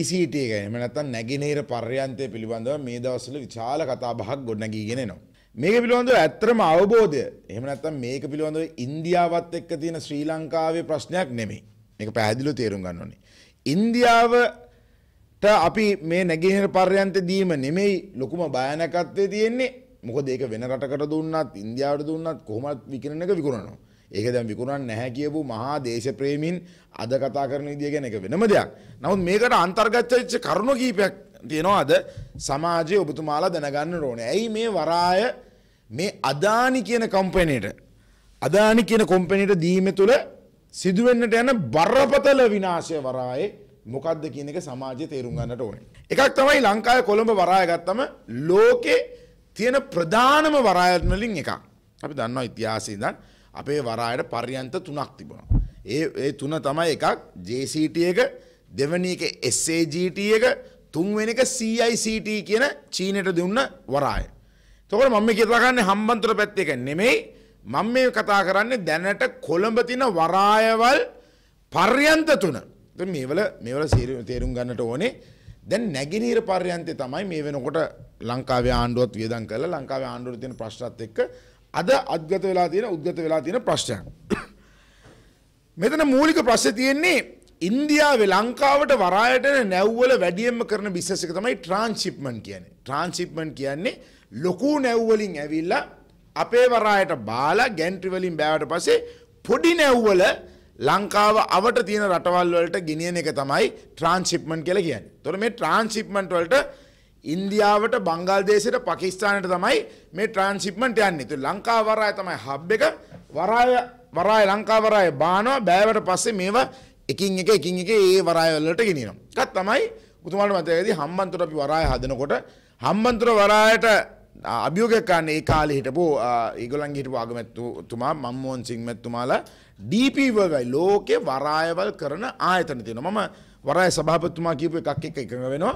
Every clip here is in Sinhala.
ECT එක එහෙම නැත්නම් නැගෙනහිර පර්යන්තය පිළිබඳව මේ දවස්වල විශාල කතා බහක් ගොඩනැගීගෙන එනවා. මේක පිළිබඳව ඇත්තම අවබෝධය එහෙම නැත්නම් මේක පිළිබඳව ඉන්දියාවත් එක්ක තියෙන ශ්‍රී ලංකාවේ ප්‍රශ්නයක් නෙමෙයි. මේක පැහැදිලිව තේරුම් ගන්න ඕනේ. ඉන්දියාවට අපි මේ නැගෙනහිර පර්යන්තය දීම නෙමෙයි ලොකුම භයානකත්වයේ තියෙන්නේ. මොකද ඒක වෙන රටකට දුන්නත් ඉන්දියාවට දුන්නත් කොහොමවත් විකිරණ එක විකුණනවා. ඒක දැන් විකුණන්න නැහැ කියපු මහා දේශප්‍රේමින් අද කතා කරන විදිය ගැන එක වෙනම දෙයක්. නමුත් මේකට අන්තර්ගත වෙච්ච කරුණු කීපයක් තියෙනවා අද සමාජයේ ඔබතුමාලා දැනගන්න ඕනේ. ඇයි මේ වරාය මේ අදානි කියන කම්පැනිට අදානි කියන කම්පැනිට දීම තුළ සිදුවෙන්නට යන බරපතල විනාශය වරායේ මොකක්ද කියන එක සමාජය තේරුම් ගන්නට ඕනේ. එකක් තමයි ලංකාවේ කොළඹ වරාය ගත්තම ලෝකේ තියෙන ප්‍රධානම වරායවලින් එකක්. අපි දන්නවා ඉතිහාසයේ ඉඳන් අපේ වරායට පරියන්ත තුනක් තිබුණා. ඒ ඒ තුන තමයි එකක් JCT එක දෙවැනි එක SAGT එක තුන්වෙනි එක CICT කියන චීනයට දුන්න වරාය. එතකොට මම මේ කතා කරන්නේ හම්බන්තොට පැත්තේ එක නෙමෙයි මම මේ කතා කරන්නේ දැනට කොළඹ තියෙන වරායවල් පර්යන්ත තුන. ඉතින් මේවල මේවල තේරුම් ගන්නට ඕනේ දැන් නැගිනීර පර්යන්තය තමයි මේ වෙනකොට ලංකාවේ ආණ්ඩුවත් වියදම් කරලා ලංකාවේ ආණ්ඩුවට තියෙන ප්‍රශ්නත් එක්ක අද අද්ගත වෙලා තියෙන උද්ගත වෙලා තියෙන ප්‍රශ්නයක්. මෙතන මූලික ප්‍රශ්නේ තියෙන්නේ ඉන්දියාවේ ලංකාවට වරායට නැව්වල වැඩියෙන්ම කරන බිස්නස් එක තමයි ට්‍රාන්ස්ෂිප්මන්ට් කියන්නේ. ට්‍රාන්ස්ෂිප්මන්ට් කියන්නේ ලොකු නැව්වලින් ඇවිල්ලා අපේ වරායට බාලා ගැන්ට්‍රි වලින් බෑවට පස්සේ පොඩි නැව්වල ලංකාව අවට තියෙන රටවල් වලට ගෙනියන එක තමයි ට්‍රාන්ස්ෂිප්මන්ට් කියලා කියන්නේ. ඒතොර මේ ට්‍රාන්ස්ෂිප්මන්ට් වලට ඉන්දියාවට බංගල්දේශයට පකිස්ානයට තමයි මේ ට්‍රන්ශිප්මට යන්න තු ලංකා වරාය තමයි හබ් එක වරාය වරාය ලංකාවරාය බානවා බෑවට පස්සේ මේවා එකින් එක එකින් එක ඒ වරායවල්ලට ගෙනනම් කත් තමයි උතුමාට මතයද හම්බන්තුර අපි වරාය හදනකොට හම්බන්තුර වරායට අභියෝගකන්න ඒ කාලෙ හිටපු ඒගොලන් හිටපු ආගමැත්තුතුමා මම්මෝන් සිංමැත්තුමාලා ඩීපීවවයි ලෝකෙ වරායවල් කරන ආයතන තියෙන මම වරාය සභාපතිතුමා කියපු එකක් එක්ක එකඟ වෙනවා.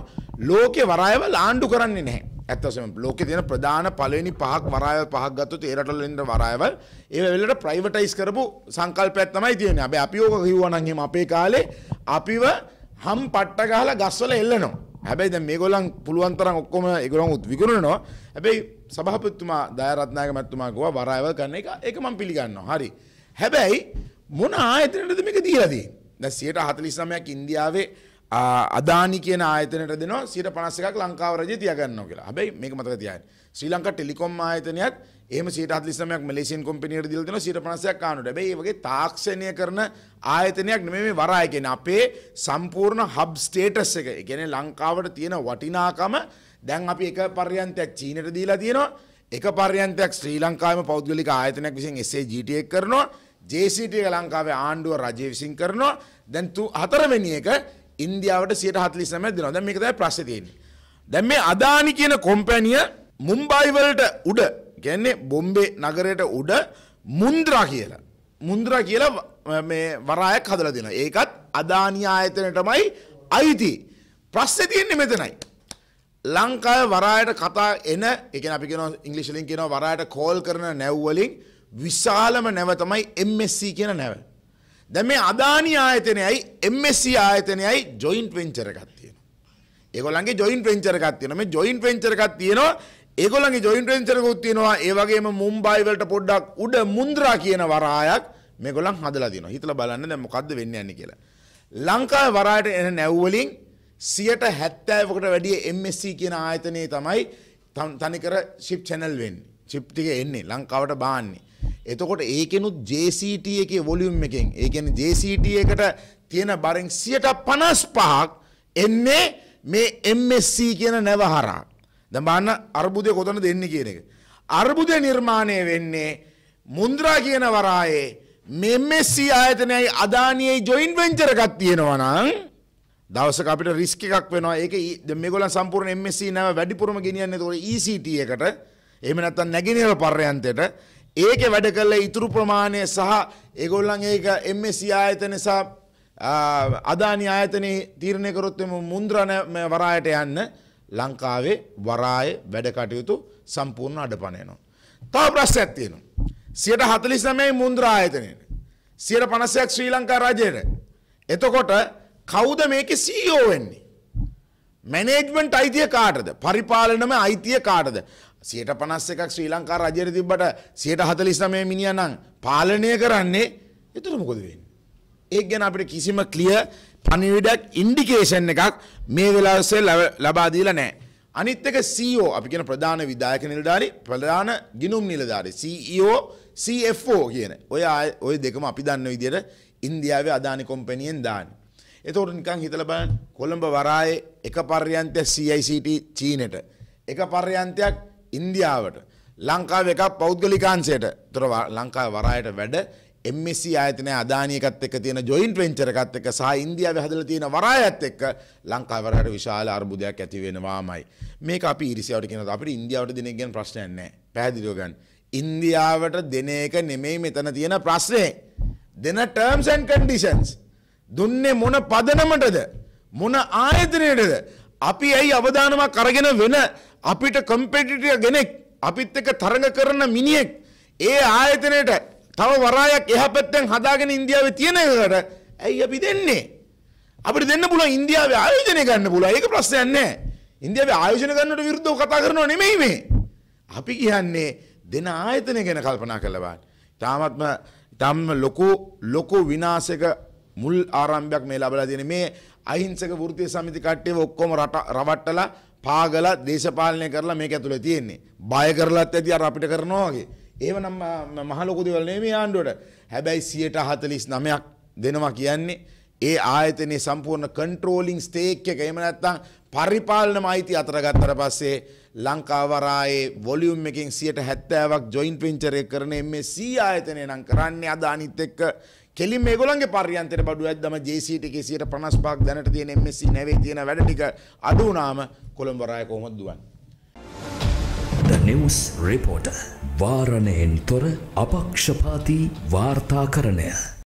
ලෝකේ වරායවල ආණ්ඩු කරන්නේ නැහැ. ඇත්ත වශයෙන්ම ලෝකේ තියෙන ප්‍රධාන පළවෙනි පහක් වරායවල් පහක් ගත්තොත් ඒ රටවල ඉන්න වරායවල් ඒව වෙලට ප්‍රයිවටයිස් කරපු සංකල්පයක් තමයි තියෙන්නේ. හැබැයි අපි ඕක කිව්වා නම් එහෙම අපේ කාලේ අපිව හම් පට්ට ගහලා ගස්වල එල්ලනවා. හැබැයි දැන් මේගොල්ලන් පුළුවන් තරම් ඔක්කොම ඒගොල්ලන් විකුණනවා. හැබැයි සභාපතිතුමා දයාරත්නායක මැතිතුමා ගෝවා වරායවල් ගන්න එක ඒක මම පිළිගන්නවා. හරි. හැබැයි මොන ආයතනයටද මේක දීලා තියෙන්නේ? සියට හතලිස්නමයක් ඉන්දියාවේ අදානි කියන ආයතනට දෙනවා සිට පනස්ස එකක් ලංකාව රජ තියගන්න කියලා හැබයි මේක මතක තියයි ශ්‍රී ලංකා ටෙලිකොම් ආයතනයත් එම සිට අත්ලිස්මයක් මලේසින් කොම්පිනියට දිල් දෙන සිට පනසයක් කානුට බැයි වගේ තාක්ෂණය කරන ආයතනයක් නෙමේ මේ වරාය කියන අපේ සම්පූර්ණ හබ් ස්ටේටස් එක ගැන ලංකාවට තියෙන වටිනාකම දැන් අපි එක පර්යන්තයක් චීනට දීලා තියෙනවා එක පර්යන්තයක් ශ්‍රී ලංකාම පෞද්ගලික ආයතනයක් විසින් එසේ ජීටයක් කරනවා ජේසිටක ලංකාවේ ආණ්ඩුව රජය විසින් කරනවා දැන්තු හතරවෙනි එක ඉන්දියාවට සියට හත්ලිසම දෙනවා දැ මේකතයි ප්‍රශ්තියෙන්. දැම් මේ අදානි කියන කොම්පැනිය මුම්බයිවලට උඩ ගැන්නේ බොම්බේ නගරයට උඩ මුන්ද්‍රා කියලා. මුන්ද්‍රා කියලා වරායක් හදල දෙෙන ඒකත් අදානි ආයතනටමයි අයිති ප්‍රශ්්‍ය තියෙන්නේ මෙතනයි. ලංකාය වරායට කතා එන එක අපිෙන ඉංගලිශලින් කියෙන වරායට කෝල් කරන නැව්වලින් විශාලම නැව තමයි MSC කියන නැව. දැන් මේ අදානි ආයතනයයි MSC ආයතනයයි ජොයින්ට් වෙන්චර් එකක් තියෙනවා. ඒගොල්ලන්ගේ ජොයින්ට් වෙන්චර් එකක් තියෙනවා. මේ ජොයින්ට් වෙන්චර් එකක් තියෙනවා. ඒගොල්ලන්ගේ ජොයින්ට් වෙන්චර් එකක් තියෙනවා. ඒ වගේම මුම්බයි වලට පොඩ්ඩක් උඩ මුන්ද්‍රා කියන වරායක් මේගොල්ලන් හදලා තියෙනවා. හිතලා බලන්න දැන් මොකද්ද වෙන්නේ යන්නේ කියලා. ලංකාවේ වරායට එන නැව් වලින් 70%කට වැඩිය MSC කියන ආයතනයේ තමයි තනිකර ෂිප් channel වෙන්නේ. ෂිප් ටික එන්නේ ලංකාවට බාන්නේ. එතකොට ඒකෙනුත් JCT එකේ වොලියුම් එකෙන් ඒ කියන්නේ JCT එකට තියෙන බරෙන් 155ක් එන්නේ මේ MSC කියන නැව හරහා. දැන් බලන්න අර්බුදය කොතනද එන්නේ කියන එක. අර්බුදය නිර්මාණය වෙන්නේ මුන්ද්‍රා කියන වරායේ මේ MSC ආයතනයයි අදානියයි ජොයින්ට් වෙන්චර් එකක් තියෙනවා නම් දවසක අපිට රිස්ක එකක් වෙනවා ඒක මේගොල්ලන් සම්පූර්ණ MSC නැව වැඩිපුරම ගෙනියන්නේ ඒතකොට ECT එකට එහෙම නැත්නම් නැගෙනහිර පර්යන්තයට ඒක වැඩ කළ ඉතුරු ප්‍රමාණය සහ ඒගොල්ලන් ඒක එම්මසි ආයතන සහ අදානි ආයතනය තීරණය කරොත්තම මුන්ද්‍රණ වරායට යන්න ලංකාවේ වරාය වැඩ කටයුතු සම්පූර්ණ අඩපනයනවා. තව ප්‍රශ් ඇත්තියනු. සියට හතලිස් නමයි මුන්ද්‍ර ආයතනයට. සියට පනසයක් ශ්‍රී ලංකා රජයට. එතකොට කෞද මේක සීෝ e වෙන්නේ. මැනේජ්මන්ට් අයිතිය කාටද පරිපාලනම අයිතිය කාටද සියට පනස් එකක් ශ්‍රී ලංකා රජයට තිබ්බට සියට හතලිස්නමය මිනිිය නම් පාලනය කරන්නේ එතුර මොකොද වෙන්. ඒක් ගැන අපිට කිසිම කලිය පනිවිඩක් ඉන්ඩිකේෂන් එකක් මේ වෙලාසේ ලබාදීල නෑ. අනිත්තක සෝ e අපිගෙන ප්‍රධාන විදායක නිලධාරි ප්‍රධාන ගිනුම් නිලධාරි CEOෝ CFO කියන ඔය ඔය දෙකම අපි දන්න විදියට ඉන්දියාවේ අධානි කොම්පැනියෙන් දාන. එතෝට නිකං හිතල බලන් කොළඹ වරායේ එක පර්යන්තය CICT චීනට. එක පර්යන්තයක් ඉන්දියාවට ලංකාව එකක් පෞද්ගලිකාංශයට තොර ලංකා වරායට වැඩ MSC ආයතනය අදානියකත් එක්ක තියෙන ජොයින්ට් වෙන්චර් එකත් එක්ක සහ ඉන්දියාවේ හදලා තියෙන වරායත් එක්ක ලංකාව වරායට විශාල අර්බුදයක් ඇති වෙනවාමයි. මේක අපි ඉරිසියාවට කියනවා අපිට ඉන්දියාවට දෙන එක ගැන ප්‍රශ්නයක් නැහැ. පැහැදිලිව ගන්න. ඉන්දියාවට දෙන එක නෙමෙයි මෙතන තියෙන ප්‍රශ්නේ. දෙන terms and conditions. දුන්නේ මොන පදනමටද? මොන ආයතනයටද? අපි ඇයි අවධානමක් අරගෙන වෙන අපිට කම්පෙටිටිය ගෙනෙක් අපිත් එක තරඟ කරන මිනිියෙක් ඒ ආයතනයට තව වරායක් එහ පැත්තැන් හදාගෙන ඉන්දියාව තියෙනකට ඇයි අපි දෙන්නේ. අපි දෙන්න පුල ඉන්දියාව ආයෝජනය ගන්න පුල ඒක ප්‍රශ්යන්නේ ඉන්දියාව ආයෝජන ගන්නට විරුද්ධ කතා කරනවා නෙමෙයි මේ. අපි කියන්නේ දෙන ආයතනය ගැන කල්පනා කළවන්. තාමත්ම තම්ම ලොකු ලොකු විනාසක මුල් ආරම්භයක් මේ ලබලා තියෙන මේ අහිංසක වෘතිය සමිති කට්ටියව ඔක්කොම රට රවට්ටලා පාගලා දේශපාලනය කරලා මේක ඇතුලේ තියෙන්නේ. බය කරලත් ඇති අර අපිට කරනවා වගේ. එහෙමනම් මහ ලොකු දේවල් නෙමෙයි ආණ්ඩුවට. හැබැයි 149ක් දෙනවා කියන්නේ ඒ ආයතනයේ සම්පූර්ණ කන්ට්‍රෝලිං ස්ටේක් එක එහෙම නැත්නම් පරිපාලනම අයිති අතර ගත්තට පස්සේ ලංකාවරායේ වොලියුම් එකෙන් 70ක් ජොයින්ට් වෙන්චර් එක කරන MSC ආයතනය නම් කරන්නේ අද අනිත් එක්ක කෙලින් මේගොල්ලන්ගේ පරියන්තයට බඩු ඇද්දම JCT එකේ 155ක් දැනට තියෙන MSC නැවේ තියෙන වැඩ ටික අඩු වුණාම කොළඹ රාය කොහොමද දුවන්නේ The News Reporter වාරණයෙන් තොර අපක්ෂපාතී වාර්තාකරණය